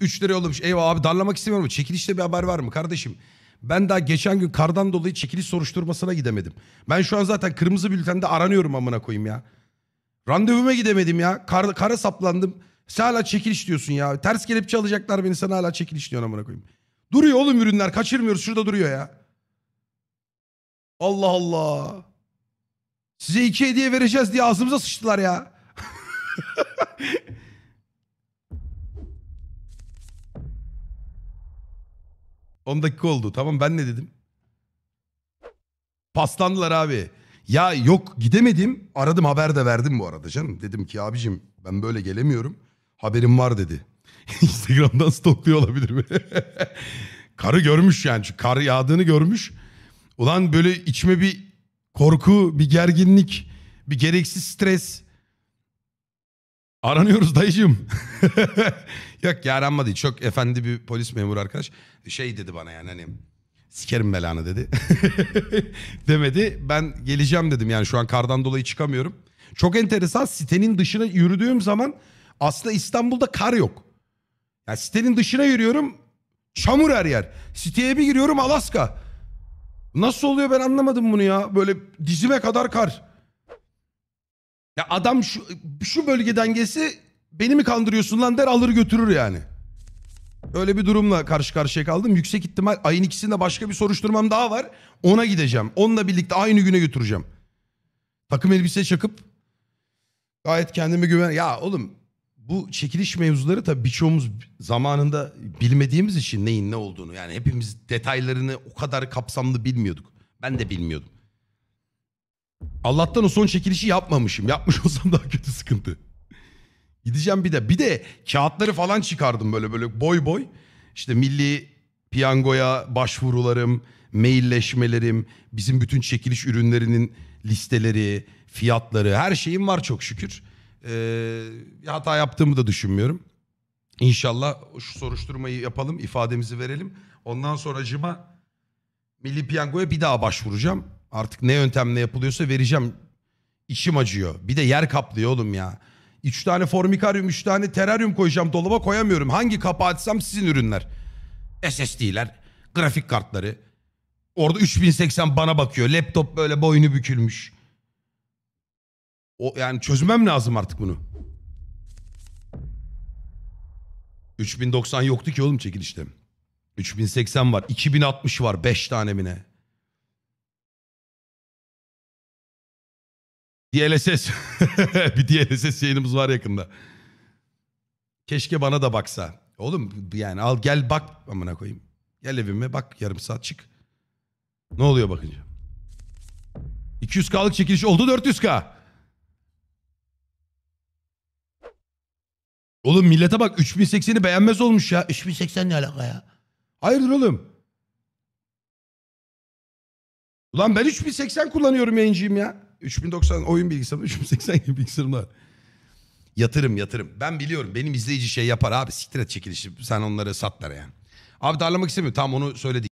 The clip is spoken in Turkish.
3 lira yollamış. Eyvah abi darlamak istemiyorum. Çekilişte bir haber var mı kardeşim? Ben daha geçen gün kardan dolayı çekiliş soruşturmasına gidemedim. Ben şu an zaten kırmızı bültende aranıyorum amına koyayım ya. Randevuma gidemedim ya. Kar, kara saplandım. Sen hala çekiliş diyorsun ya. Ters kelepçe alacaklar beni sen hala çekiliş diyorsun amına koyayım. Duruyor oğlum ürünler. Kaçırmıyoruz. Şurada duruyor ya. Allah Allah. Size iki hediye vereceğiz diye ağzımıza sıçtılar ya. 10 dakika oldu. Tamam ben ne dedim? Paslandılar abi. Ya yok gidemedim. Aradım haber de verdim bu arada canım. Dedim ki abicim ben böyle gelemiyorum. Haberim var dedi. Instagram'dan stokluyor olabilir mi? Karı görmüş yani. Çünkü kar yağdığını görmüş. Ulan böyle içime bir korku, bir gerginlik, bir gereksiz stres. Aranıyoruz dayıcığım. Yok ya aranma değil. Çok efendi bir polis memuru arkadaş. Şey dedi bana yani hani sikerim belanı dedi. Demedi. Ben geleceğim dedim yani şu an kardan dolayı çıkamıyorum. Çok enteresan sitenin dışına yürüdüğüm zaman aslında İstanbul'da kar yok. Yani sitenin dışına yürüyorum çamur her yer. Siteye bir giriyorum Alaska. Nasıl oluyor ben anlamadım bunu ya. Böyle dizime kadar kar. Ya adam şu, şu bölgeden gelse beni mi kandırıyorsun lan der alır götürür yani. Öyle bir durumla karşı karşıya kaldım. Yüksek ihtimal ayın ikisinde başka bir soruşturmam daha var. Ona gideceğim. Onunla birlikte aynı güne götüreceğim. Takım elbise çakıp gayet kendime güven... Ya oğlum bu çekiliş mevzuları tabii birçoğumuz zamanında bilmediğimiz için neyin ne olduğunu yani hepimiz detaylarını o kadar kapsamlı bilmiyorduk. Ben de bilmiyordum. Allah'tan o son çekilişi yapmamışım. Yapmış olsam daha kötü sıkıntı. Gideceğim bir de. Bir de kağıtları falan çıkardım böyle böyle boy boy. İşte milli piyangoya başvurularım, mailleşmelerim, bizim bütün çekiliş ürünlerinin listeleri, fiyatları her şeyim var çok şükür. Ee, hata yaptığımı da düşünmüyorum. İnşallah şu soruşturmayı yapalım, ifademizi verelim. Ondan sonra sonracıma Milli Piyango'ya bir daha başvuracağım. Artık ne yöntemle yapılıyorsa vereceğim. İçim acıyor. Bir de yer kaplıyor oğlum ya. Üç tane formikaryum, üç tane teraryum koyacağım dolaba koyamıyorum. Hangi kapağı açsam sizin ürünler. SSD'ler, grafik kartları. Orada 3080 bana bakıyor. Laptop böyle boynu bükülmüş. O yani çözmem lazım artık bunu. 3090 yoktu ki oğlum çekilişte. 3080 var, 2060 var 5 tane mine. DLSS. bir DLSS yayınımız var yakında. Keşke bana da baksa. Oğlum yani al gel bak amına koyayım. Gel evime bak yarım saat çık. Ne oluyor bakınca? 200K'lık çekiliş oldu 400K. Oğlum millete bak 3080'i beğenmez olmuş ya. 3080 ne alaka ya? Hayırdır oğlum? Ulan ben 3080 kullanıyorum yayıncıyım ya. 3090 oyun bilgisayarım, 3080 gibi bilgisayarım var. Yatırım yatırım. Ben biliyorum benim izleyici şey yapar abi siktir et çekilişi. Sen onları satlar yani. Abi darlamak istemiyorum. Tam onu söyledik.